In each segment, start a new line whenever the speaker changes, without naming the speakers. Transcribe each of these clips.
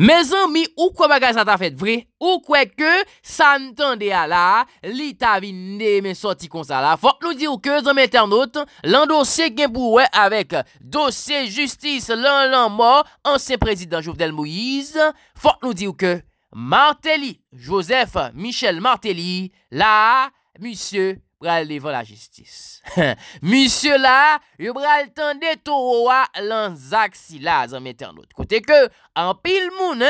Me zan mi ou kwa bagaj sa ta fet vre, ou kwe ke sa n tende a la, li ta vi ne men soti kon sa la, fok nou di ou ke zan men ternout, lan dosye genbouwe avek dosye justis lan lan ma, ansen prezident Joufdel Moïse, fok nou di ou ke Martelly, Joseph Michel Martelly, la, misye... bral devan la jistis. Misyon la, yo bral tan detorwa lan Zak Silas, an mette an not. Kote ke, an pil moun,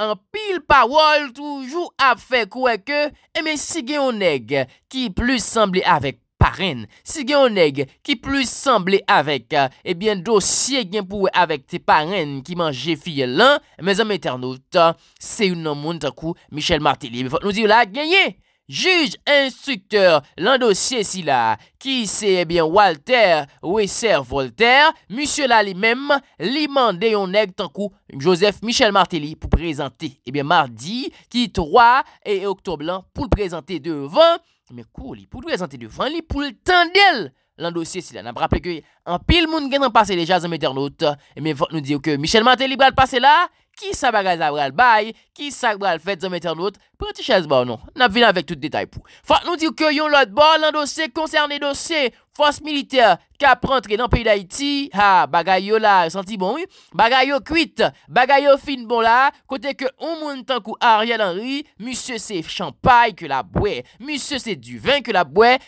an pil pawol, toujou ap fe kweke, e eh men si gen yon neg, ki plus sembli avek paren, si gen yon neg, ki plus sembli avek, e euh, eh ben dosye gen pouwe avek te paren, ki manje fi lan, men zan mette an not, se yon nan moun takou, Michel Martelly, me fote nou zi yon la genye. Juge, instrukteur, lan dosye si la, ki se, ebyen, eh Walter, ou eser, Voltaire, misye la li mem, li mande yon neg, tankou, Joseph Michel Martelly, pou prezante, ebyen, eh mardi, ki 3, e oktober lan, pou prezante devan, me kou li, pou prezante devan li, pou l'tan diel, lan dosye si la, nan prapeke, an pil moun gen an pase le jazan meternote, ebyen, nou diyo ke Michel Martelly bral pase la, ki sa bagaze a bral baye, ki sa bral fèt zon mètèr lout, pwè ti chèz bò ou non, nap vè nan vek tout detay pou. Fò, nou diw kè yon lot bò, l'an dosè konsernè dosè, fòs militea, kap dans le pays d'Haïti, ha, bagay yo la, senti bon, oui, bagay yo kuit, bagay fin bon là côté que on moun tankou Ariel Henry, monsieur c'est champagne que la boue, monsieur c'est du vin que la Monsieur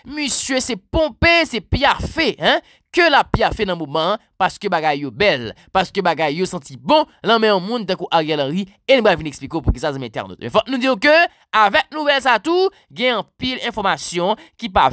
monsieur c'est c'est c'est piafé hein, que la fait nan moment parce bagay yo belle parce bagay yo senti bon, lan mais monde moun tankou Ariel Henry, et mwen bah, ça que ça se sa à men ternote. faut nous dire que avec nouvel sa tout, gen pile pile qui ki pa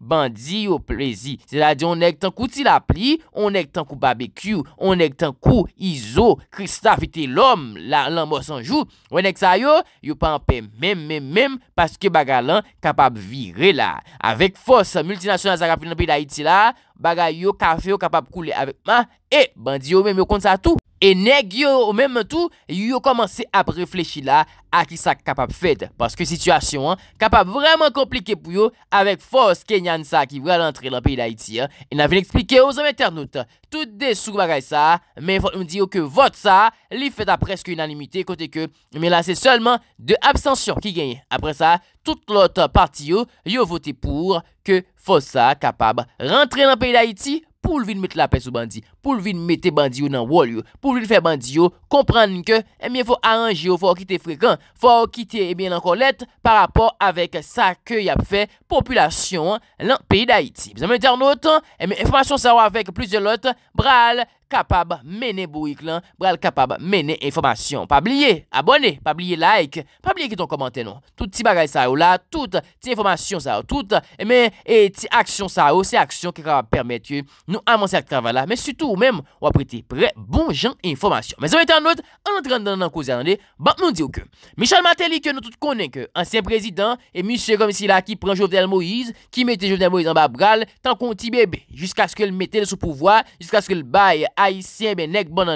bandit au plaisir c'est à dire on Mwen ek tan kouti la pli, mwen ek tan kou babekyu, mwen ek tan kou izo, Kristaf ite lom, lan mò sanjou. Mwen ek sa yo, yo pa anpe mèm mèm mèm, paske baga lan kapab vire la. Avèk fòs, multinasyonal zaga pli nan pi da iti la, baga yo kafe yo kapab koule avèk ma, e, bandi yo mèm yo kont sa tou. E neg yo, ou men men tou, yo yo komanse ap reflechi la a ki sa kapap fed. Paske situasyon, kapap vreman komplike pou yo, avek fos kenyan sa ki vwèl antre lan peyi la iti. E na ven eksplike yo zom eternote, tout de sou bagay sa, men fote mdi yo ke vote sa, li fed apreske unanimite kote ke, men la se solman de absensyon ki genye. Apre sa, tout lot part yo, yo vote pou ke fos sa kapap rentre lan peyi la iti pou vwèl met la pe sou bandi. pou vile mette bandiyo nan wol yo, pou vile fè bandiyo, komprennen ke, e eh mwen fò aranjyo, fò wakite frekant, fò wakite, e eh mwen lankon let, par rapport avek sa ke y ap fè, populasyon, lan peyi da iti. Vizan mwen ter notan, e eh mwen informasyon sa wavèk, plus de lot, bral kapab mene bouik lan, bral kapab mene informasyon. Pabliye, abone, pabliye like, pabliye ki ton komante nou, tout ti bagay sa ou la, tout ti informasyon sa ou, tout, e mwen, e ti aks même ou prêter très bon gens information. Mais en autre en train la cause bah nous dit que Michel Matéli que nous tous connaissons que ancien président et monsieur comme si là qui prend Jovenel Moïse, qui mettait Jovenel Moïse en bas bral tant qu'on petit bébé jusqu'à ce qu'elle mette le sous pouvoir, jusqu'à ce qu'elle baille haïtien ben nèg bon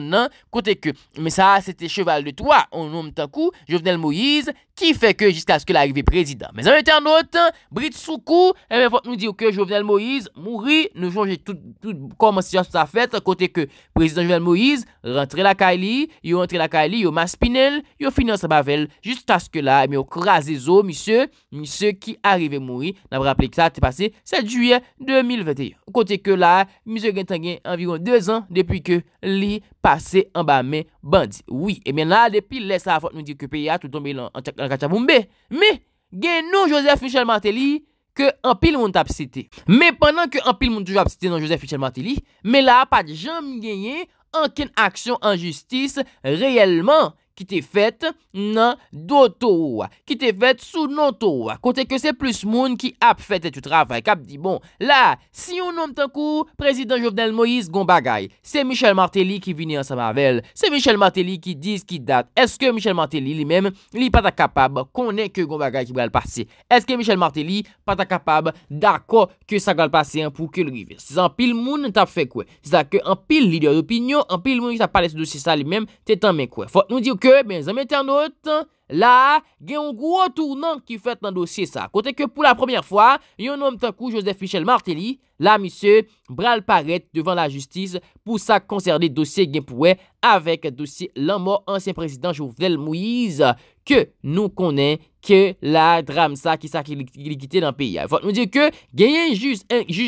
côté que mais ça c'était cheval de toi on nomme tant coup Jovenel Moïse qui fait que jusqu'à ce que l'arrivée président. mais internautes, Brit Soukou, elle eh bien, nous dire que Jovenel Moïse mourit, nous changeons tout, tout comment ça fait, côté que président Jovenel Moïse rentre la Kali, il rentre la Kali, il maspinel, il finance Bavel, jusqu'à ce que là, mais eu un zo, monsieur, monsieur qui arrive mourir. N'a rappelé que ça, c'est passé 7 juillet 2021. Côté que là, monsieur Gentangen environ deux ans depuis que li passé en bas, mais Ben di, oui, e eh men la depil lè sa fote nou di ekupè ya touton bil an kachaboumbe. Me, gen nou Josef Michel Martelly ke an pil moun tap sitè. Me, penan ke an pil moun toujou ap sitè nan Josef Michel Martelly, me la apat janm genyen an ken aksyon an justis reyelman. ki te fèt nan do to oua, ki te fèt sou nan to oua, kote ke se plus moun ki ap fèt etout rafay, kap di bon. La, si yon nom tan kou, Prezident Jovenel Moïse Gombagay, se Michel Martelly ki vini an Samarvel, se Michel Martelly ki diz ki dat, eske Michel Martelly li mèm li pata kapab konen ke Gombagay ki bèl pasi. Eske Michel Martelly pata kapab dako ke sa gal pasi an pou ke l'univers. Zan pil moun tap fè kwe, zan ke an pil li dè opinyon, an pil moun ki tap palè se dosi sa li mèm, te tan mè kwe. Fòt nou di yo ke ke, ben, là, il y a un gros tournant qui fait le dossier, ça. Côté que pour la première fois, homme homme' coup, Joseph Michel Martelly, la monsieur, bral paraît devant la justice pour ça concerner dossier dossier avec dossier dossier président président ancien président Moïse que nous connaissons. ke la drame sa ki sa ki li kite nan peyi. Fote nou di ke genyen juj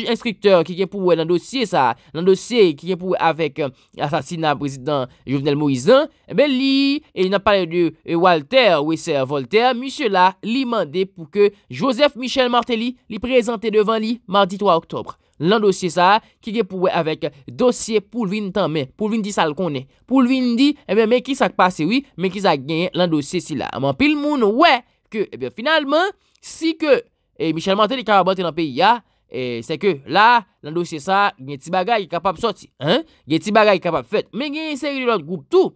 instrikteur ki gen pou wè nan dosye sa, nan dosye ki gen pou wè avèk euh, asasina prezident Jovenel Moisan, eh ebe li, e nan pale de euh, Walter, wè se Walter, misyo la li mande pou ke Joseph Michel Martelly li prezante devan li mardi 3 oktobre. Nan dosye sa, ki gen pou wè avèk dosye pou lvin tan mè, pou lvin di sal konè, pou lvin di, ebe eh men ki sa kpase wè, men ki sa genyen nan dosye si la. Mwen pil moun wè, ke, ebyon, eh finalman, si ke eh, Michel Manté li kapabante nan peyi ya, se ke, la, nan dosye sa, gen ti bagay kapab soti, gen ti bagay kapab fèt, men gen yon seri lout group tou,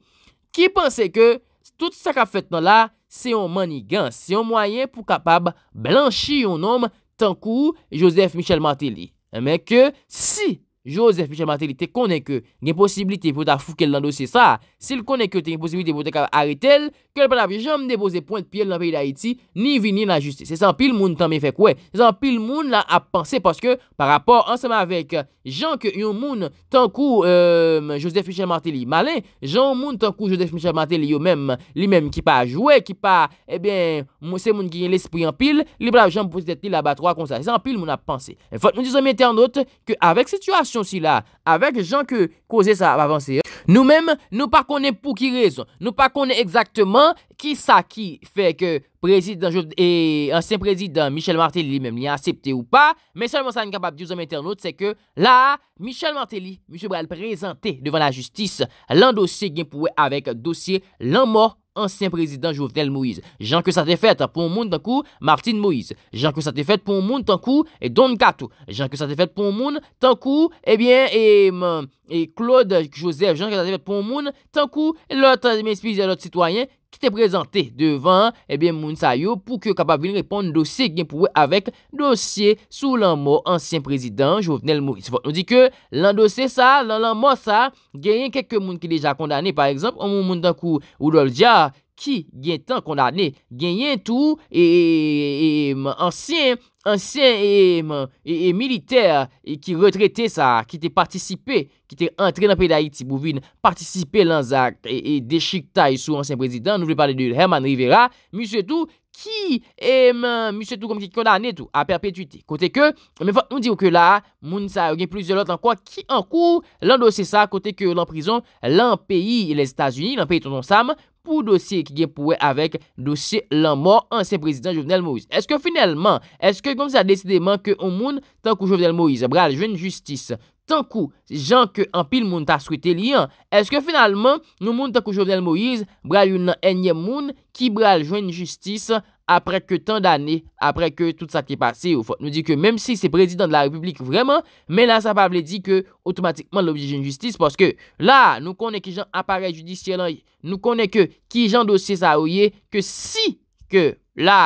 ki panse ke, tout sa kap fèt nan la, se yon manigan, se yon mwayen pou kapab blanchi yon nom tankou Joseph Michel Manté li. Men ke, si, Joseph Michel Martelly te konen ke gen posibilite pou ta foukel nan dosye sa sil konen ke te gen posibilite pou te kavare ari tel kel pravi jom depoze pointe piye nan veyi la iti ni vini nan justi se san pil moun tan mi fèk wè se san pil moun la ap pansè paske par rapport ansem avèk jank yo moun tan kou euh, Joseph Michel Martelly malè jank moun tan kou Joseph Michel Martelly yo mèm li mèm ki pa jwè, ki pa eh moun ki gen lè spri an pil li pravi jom posite li la batro a konsa se san pil moun ap pansè fòt moun dizon mète an not ke avèk situasyon aussi si là avec Jean que causer ça avancer nous-mêmes nous pas pour qui raison nous pas exactement qui ça qui fait que président et ancien président Michel Martelly lui-même a accepté ou pas mais seulement ça de dire aux internautes c'est que là Michel Martelly M. Bral présenté devant la justice l'endossier pour avec dossier l'en mort ancien président Jovenel Moïse. Jean que ça été fait hein, pour le monde d'un coup, Martine Moïse. Jean que ça été fait pour le monde d'un coup, et Don Gatou. Jean que ça été fait pour le monde d'un coup, eh bien, et, hum, Claude Joseph. Jean que ça été fait pour le monde d'un coup, l'autre, mes eh l'autre citoyen, Site prezante devan moun sayo pou ke kapabine repon dosye gen pouwe avèk dosye sou lan mò ansyen prezident Jovenel Mouris. On di ke lan dosye sa, lan lan mò sa genyen kek ke moun ki deja kondane par exemple. Ou moun moun dan kou ou dole ja ki gen tan kondane genyen tou e, e, e, e ansyen. Ansyen e euh, militer ki retrete sa, ki te partisipe, ki te entre nan peyda Haiti bouvin, partisipe lansak e deshiktay sou ansyen prezident. Nou vle pale de Herman Rivera, miswe tou. ki e mwen musetou kom ki kondane tou, a perpetuiti. Kote ke, mwen fwa nou di ou ke la, moun sa ou gen plus de lot an kwa, ki an kou lan dosye sa, kote ke lan prison lan peyi les Etats-Unis, lan peyi ton ton sam, pou dosye ki gen pouwe avèk, dosye lan mor an se prezident Jovenel Moïse. Eske finalman, eske kon sa deside man ke ou moun, tan kou Jovenel Moïse, bral, jwen justice. tan kou jan ke an pil moun ta swete li an, eske finalman nou moun tan kou Jovenel Moïse bral yon nan enye moun ki bral jwen justice apre ke tan d'ane, apre ke tout sa ki pase, nou di ke menm si se prezident de la republik vreman, men la sa pavle di ke otomatikman l'obje jwen justice, paske la nou konen ki jan aparel judisye lan, nou konen ki jan dosye sa ouye, ke si ke la...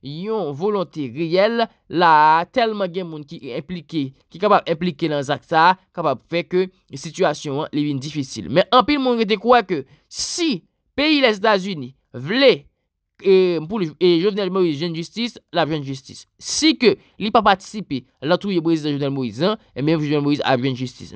Yon volante riyel la telman gen moun ki e implike, ki kapap implike nan zakta, kapap fe ke situasyon li vin difisil. Men anpil moun rete kwa ke si peyi le Stasiuni vle, e Jovenel Moïse, Jeune Justice, la Jeune Justice. Si ke li pa patisipe la touye Boise de Jovenel Moïse, men Jovenel Moïse a Jeune Justice.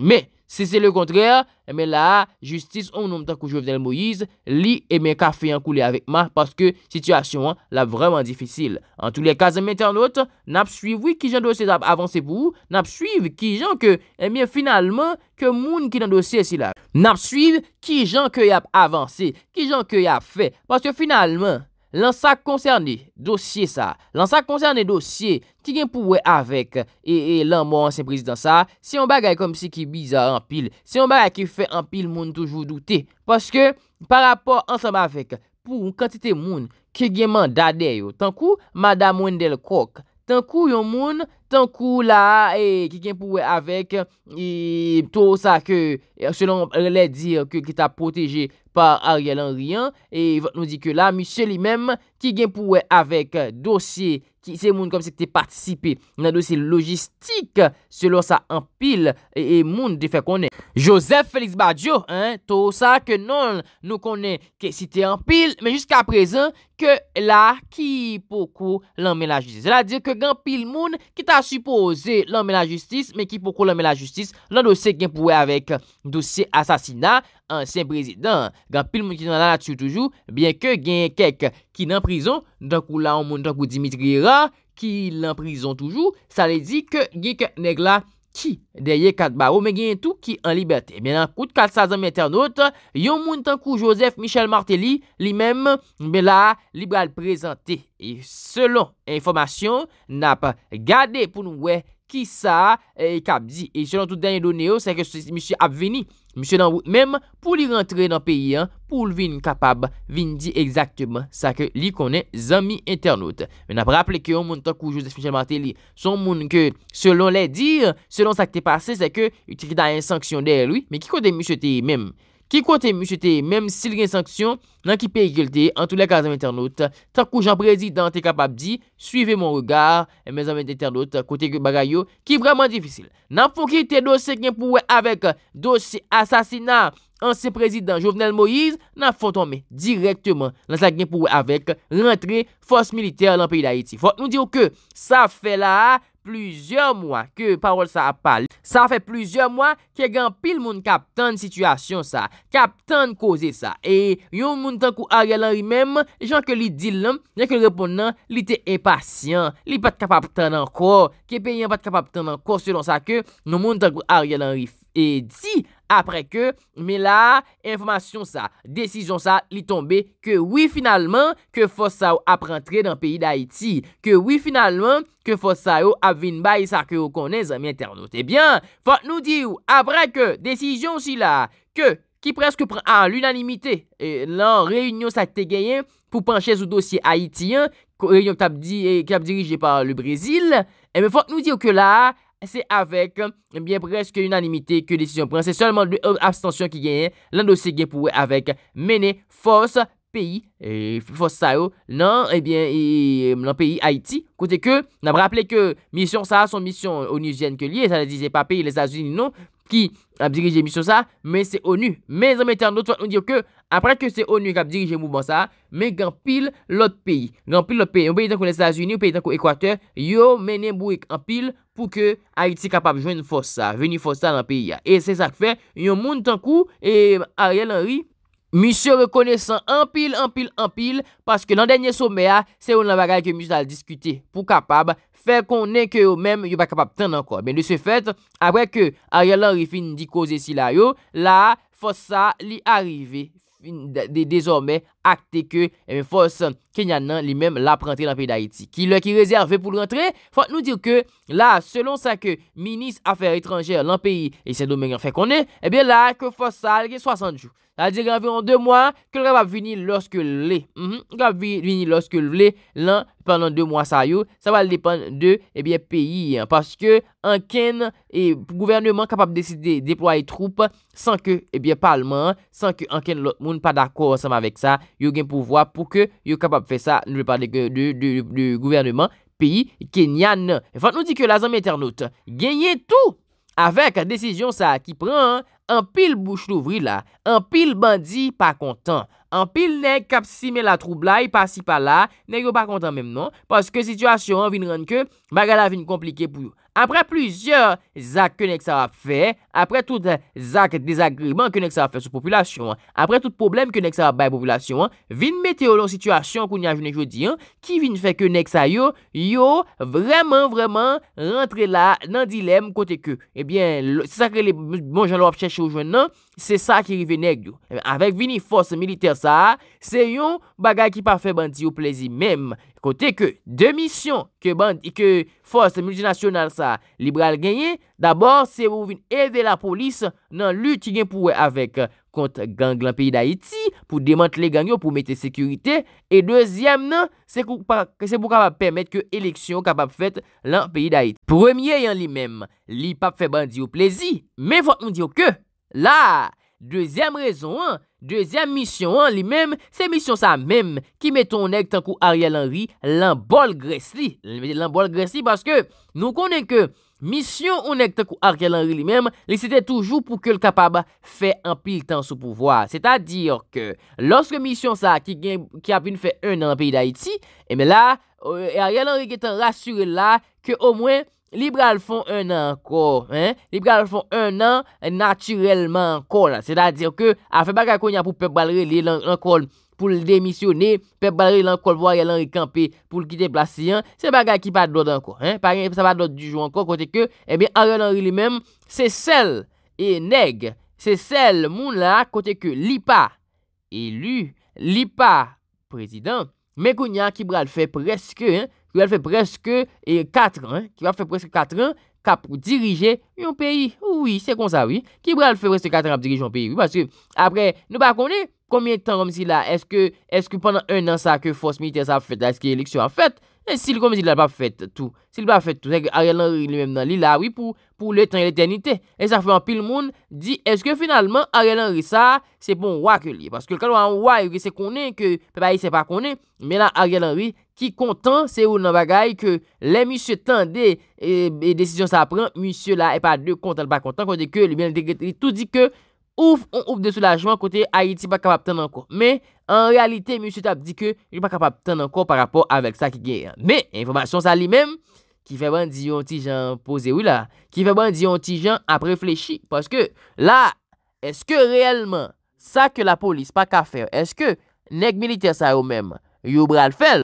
Si se le kontrèr, eme eh la, justis ou noum ta koujou venel Moïse, li eme eh ka fè yon kou lè avèk ma, paske situasyon la vreman difisil. An tou lè kazen men tè anot, nap suivi ki jan dosè ap avansè pou, nap suivi ki jan ke, eme eh finalman, ke moun ki nan dosè si la. Nap suivi ki jan ke yap avansè, ki jan ke yap fè, paske finalman... lan sa koncerni dosye sa, lan sa koncerni dosye, ki gen pou we avek, e, e lan moun ansem prezident sa, si yon bagay kom si ki bizar anpil, si yon bagay ki fe anpil moun toujou doute, paske, par rapor ansem avek, pou yon kantite moun, ki gen man dade yo, tankou, madame moun del kok, tankou yon moun, an kou la, e, ki gen pouwe avek, e, to sa ke, e, selon le dir ke kita proteje par Ariel an rian, e, nou di ke la, misye li menm, ki gen pouwe avek dosye, ki se moun komse ke te patisipe, nan dosye logistik selon sa an pil e, e moun de fe konen. Josef Felix Badiou, eh, to sa ke non nou konen, ke si te an pil men jiska prezen, ke la ki poukou l'anmelajiz. Zela dir ke gen pil moun, ki ta Kansupose lan men la justis, men ki poko lan men la justis, lan dosye gen pouwe avek. Dosye asasina, ansyen prezident, gen pil moun ki nan la natu toujou, ben ke gen kek ki nan prizon, donkou la ou moun donkou Dimitri Ra, ki lan prizon toujou, sa le di ke gen ke neg la presen. Ki deye Kat Barou men gen tou ki an Liberté. Men an koute 400 men internaute, yon moun tankou Joseph Michel Martelly, li men men la libra le prezante. E selon informasyon, nan pa gade pou nou we ki sa e Kabzi. E selon tout denye donye yo, se ke mishu apveni. Mise nan wout menm pou li rentre nan peyi an pou l vin kapab vin di exaktman sa ke li konen zami internot. Men ap rapple ki yon moun takoujou se finjelman te li. Son moun ke selon le dir, selon sa ki te pase se ke yu trik dan yon sanksyon de lwi menm ki kode mise te yi menm. Ki kote musete menm sil gen sanksyon, nan ki perikilte an tou la kazan men ternout, takou jan prezident te kapab di, suive mon regard, men zan men ternout, kote bagay yo, ki vreman difisil. Nan fokir te dosye gen pouwe avek dosye asasinar ansi prezident Jovenel Moïse, nan fokonme direktman nan sa gen pouwe avek rentre fos militer lan peyi la Haiti. Fok nou diyo ke sa fe la... Plüzyor mwa ke parol sa apal. Sa fe plüzyor mwa ke gen pil moun kapten di sityasyon sa. Kapten di koze sa. E yon moun tankou a rialan ri mem, janko li dil nan, janko li repon nan, li te epasyan. Li pat kapapten ankor. Kepen yon pat kapapten ankor, selon sa ke nou moun tankou a rialan ri. E di... apre ke, me la, informasyon sa, desisyon sa, li tombe, ke wii finalman, ke fos sa ou ap rentre dan peyi da Haiti, ke wii finalman, ke fos sa ou ap vinba y sa ke ou konen zami internet. Ebyen, fote nou di ou, apre ke, desisyon si la, ke, ki preske pren an l'unanimite, e, lan reynyon sa tegeyen pou panche sou dosye Haitien, reynyon ki ap dirije par le Brezil, ebe fote nou di ou ke la, c'est avec euh, bien presque unanimité que décision prend. C'est seulement deux euh, abstentions qui gagnent. L'un de pour avec mener force pays force ça non eh Et bien euh, le pays Haïti côté que n'a rappelé que mission ça son mission onusienne que liée ça ne disait pas pays les États-Unis non qui a dirigé mission ça, mais c'est ONU. Mais en mettant d'autres, on dit que après que c'est ONU qui a dirigé le mouvement ça, mais grand pile l'autre pays. Grand pile l'autre pays. Un pays dans les États-Unis, un pays dans l'Équateur, yo mené bouik en pile pou ke a iti kapab jwen fosa, veni fosa nan piya. E se sak fe, yon moun tankou, e Ariel Henry mi se rekonesan anpil, anpil, anpil, paske nan denye soumea, se yon nan bagay ke mi se dal diskute pou kapab, fe konen ke yo men, yo ba kapab ten anko. Ben de se fet, apwe ke Ariel Henry fin di koze si la yo, la fosa li arive. désormè akte ke eh fò san kenyan nan li mèm la prantè nan peyi d'Haïti. Ki lè ki rezervè pou lè prantè, fò nou dir ke, lè, selon sa ke, minis afer etranjè lan peyi, e se domènyan fè konè, e bè lè ke fò sal gen 60 jou. Adi gen avyon 2 mwa, ke l'gab ap vini loske lè. Gab mhm. vini loske lè, lè, pendant 2 mwa sa yo, sa val depan de eh peyi. Paske anken, e gouvernement kapap deside deploye troupe, san ke, ebyen, eh palman, san ke anken lout moun pa dakwa osam avek sa, yo gen pouvoi pouke yo kapap fe sa, nou vepade de gouvernement, peyi kenyan. E fat nou di ke la zanme internote, genye tou! Afèk a desisyon sa ki pren, an pil bouch louvri la, an pil bandi pa kontan, an pil ne kapsime la troublai pa si pa la, ne yo pa kontan memnon, paske situasyon vin renke, bagala vin komplike pou yo. Apre pluzyor zak ke nek sa va fe, apre tout zak desagriman ke nek sa va fe sou populasyon, apre tout problem ke nek sa va baye populasyon, vin meteo lon sityasyon kou ni a jounen jodi, ki vin fe ke nek sa yo, yo vreman vreman rentre la nan dilem kote ke. Ebyen, eh se sakre le bon jan lou ap chèche ou jounen nan, se sa ki rive nek yo. Avek vini fos militer sa, se yon bagay ki pa fe bandi yo plezi menm. Kote ke, de misyon ke force multinasyonal sa liberal genye, d'abor se wou vin eve la polis nan luti gen pou we avek kont gang lan peyi da Iti, pou demant le gang yo pou mete sekurite, e dezyam nan, se pou kapap permet ke eleksyon kapap fet lan peyi da Iti. Premye yon li mem, li pap fe bandi yo plezi, me vwant moun diyo ke, la! Dezyam rezon an, dezyam misyon an li menm, se misyon sa menm ki meton ou nek tan kou Ariel Henry lan bol gres li. Lan bol gres li baske nou konen ke misyon ou nek tan kou Ariel Henry li menm, li sete toujou pou ke l kapab fe an pil tan sou pouvoar. Se ta dir ke, loske misyon sa ki apine fe un nan peyi da Haiti, e eh men la, euh, Ariel Henry ketan rasyure la ke ou mwen... Li bral fon un an anko, eh. Li bral fon un an, naturelman anko, la. Se da dir ke, a fe baga konya pou pep balre li anko pou l demisyone, pep balre li anko vwa yal anri kampe pou l kite plasyan, se baga ki pa do dan anko, eh. Pa gen, sa pa do di jou anko, kote ke, ebe, a ren anri li menm, se sel, e neg, se sel moun la, kote ke, li pa, elu, li pa, prezident, me konya ki bral fe preske, eh, Hein, qui va faire presque 4 ans, qui va faire presque 4 ans, cap pour diriger un pays. Oui, c'est comme ça, oui. Qui va faire presque 4 ans pour diriger un pays. Oui, parce que après, nous ne connaissons pas combien de temps comme si là, est-ce que, est que pendant un an ça que force militaire ça fait, est-ce que l'élection a fait? E si li komis li la pa fèt tou, si li la pa fèt tou, seke Ariel Henry li mèm nan li la wè pou pou lè tan yè l'éternité. E sa fè an pil moun di, eske finalman Ariel Henry sa, se bon wak li, paske lè kalwa an waj, wè se konè, ke pe pa yè se pa konè. Mè la Ariel Henry ki kontan, se ou nan bagay, ke lè misye tan de desisyon sa prè, misye la e pa de kontan, lè pa kontan, konde ke lè bèl de gètri, tout di ke... Ouf, on ouf de soulagement kote Haiti pa kapap ten anko. Men, en realite, M. Tape di ke, jou pa kapap ten anko par rapport avek sa ki gey an. Men, informasyon sa li men, ki febwen di yon ti jan pose wila, ki febwen di yon ti jan ap reflechi, paske, la, eske reyelman, sa ke la polis pa ka fe, eske, nek militer sa yo men, you bral fel,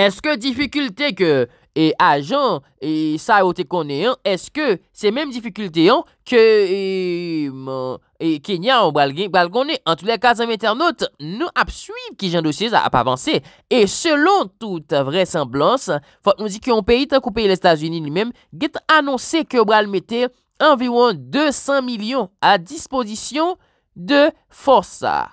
eske, difikulte ke, E ajan, e sa yo te kone an, eske se menm difikulte an ke e, e, kenya an bral kone. An tou la kazan meter not, nou ap suiv ki jan dosyez ap avanse. E selon tout vre semblans, fok nou di ki an peyit akou peyit le Stasiouni li menm, get anonsen ke bral meten anviron 200 milyon a disposisyon de fosa.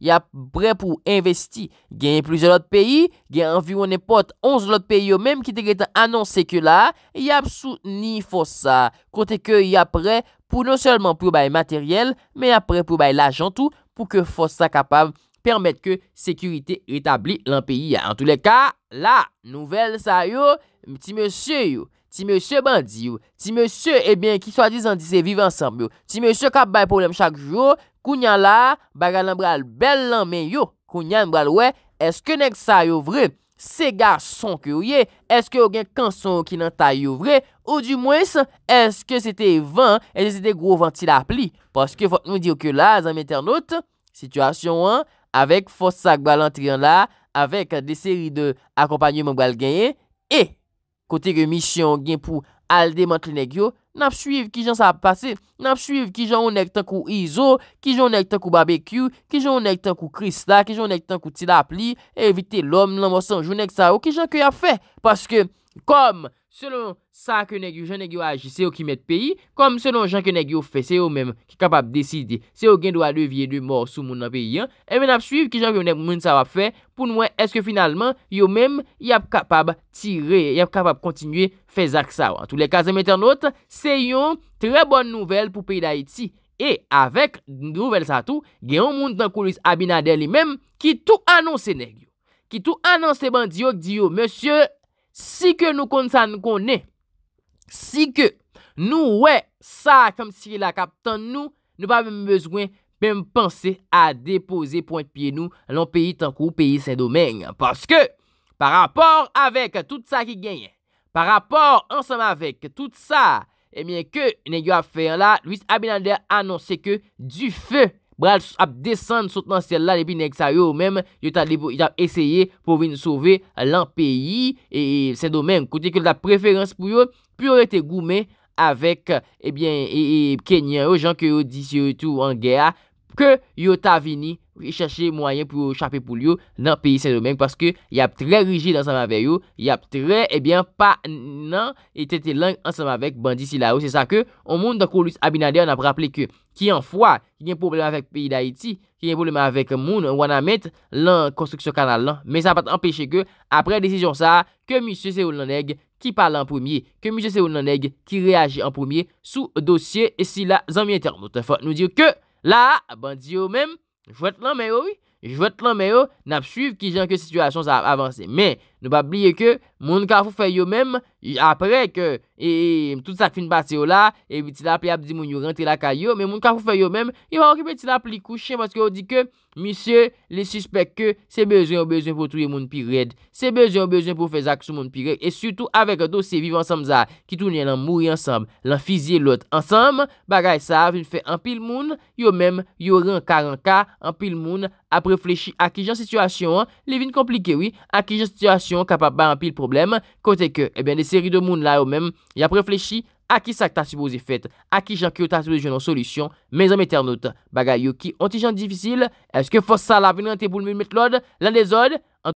Y ap pre pou investi genye plouze lot peyi, genye anviwone pot 11 lot peyi yo menm ki te gete anons seke la, y ap sou ni fos sa. Kote ke y ap pre pou nou selman pou bay materyel, men ap pre pou bay la jantou pou ke fos sa kapav permette ke sekurite etabli lan peyi ya. En tout le ka, la nouvel sa yo, mti monsye yo. Ti monsye bandi yo, ti monsye ebyen eh ki swa dizan dise vive ansam yo, ti monsye kap bay poulem chak jo, kou nyan la, bagan lan bral bel lan men yo, kou nyan bral we, eske nek sa yo vre, se ga son kyou ye, eske o gen kanson ki nan ta yo vre, ou di mwes, eske sete van, eske sete gro van ti la pli, paske fote nou diyo ke la, zanm eten not, sitwasyon an, avek fote sa gbalan triyan la, avek de seri de akompanyouman gbal genye, e! Kote ge misyon gen pou al demant li neg yo, nap suyiv ki jan sa ap pase, nap suyiv ki jan ou nek tan kou izo, ki jan ou nek tan kou bbq, ki jan ou nek tan kou kristal, ki jan ou nek tan kou tilap li, evite lom nan mwosan jou nek sa ou, ki jan kuy ap fe, paske kom! Selon sa ke negyo, jan negyo aji, se yo ki met peyi, kom selon jan ke negyo fe, se yo menm ki kapab deside, se yo gen do a 2 vie 2 mor sou moun nan peyi, e men ap suyv ki jan gen menm moun sa wap fe, pou noue eske finalman, yo menm yap kapab tire, yap kapab kontinye fe zak sa wap. Tou le kazem etan not, se yo tre bon nouvel pou peyi da Haiti. E avek nouvel sa tou, gen yo moun tankouris Abinader li menm, ki tou anonsen negyo, ki tou anonsen ban diyo, diyo, Monsieur, Si ke nou kon sa nou kon ne, si ke nou we sa kom si la kap tan nou, nou pa avem bezwen mem pense a depoze point piye nou lan peyi tan ko peyi se domen. Paske, par rapor avek tout sa ki genye, par rapor ansam avek tout sa, e eh mien ke negyo a fey an la, Louis Abinader anonse ke du fey. bral ap desan sotman sel la, le bin ek sa yo mèm, yo ta libo, yo ta eseye pou vin souve lan peyi, e se do mèm, kote ke la preferans pou yo, pi yo rete goume, avek, ebyen, eh e, e kenyen yo, jan ke yo di syo tou an gèa, ke yo ta vini, Recherche mwayen pou chaper pou liyo nan peyi se yo men Paske yap tre rigid ansama veyo Yap tre ebyen pa nan etete lang ansama vek bandi si la yo Se sa ke, on moun dan kou luis abinade On ap rappele ke ki an fwa Ki gen probleme vek peyi da iti Ki gen probleme vek moun wana met Lan konstruksyon kanal lan Me sa pat empeshe ke Apre desijon sa Ke misye se yo nan neg Ki pale an premier Ke misye se yo nan neg Ki reage an premier Sou dosye e si la zanmien ter Nota fwa nou dire ke La bandi yo men Je vote l'an, mais oui. Je vote l'an, mais oui. N'a pas suivi qui j'ai que situation ça avancé. Mais, Nou ba bliye ke Moun ka fou fè yo mèm Aprek E Tout sa kfin pate yo la E vitila api ap di moun yo rentre la kaya yo Men moun ka fou fè yo mèm Yo an ki vitila ap li kouchen Paske yo di ke Misyè Li suspect ke Se bezè ou bezè pou touye moun pi red Se bezè ou bezè pou fè zak sou moun pi red E sütou avek do se vivan samza Ki toune lan mouri ansam Lan fizye lot ansam Bagay sa Vin fè an pil moun Yo mèm Yo ren karen ka An pil moun A preflechi akijan situasyon Li vin komplike wii Akijan situasyon capable de un pile problème, côté que, eh bien, des séries de monde là ou même, il a réfléchi à qui ça t'a supposé fait, à qui j'en qui t'as supposé une solution, mes amis bagayou qui ont des gens difficiles, est-ce que faut ça la venir en pour le mettre l'ordre, l'un des autres.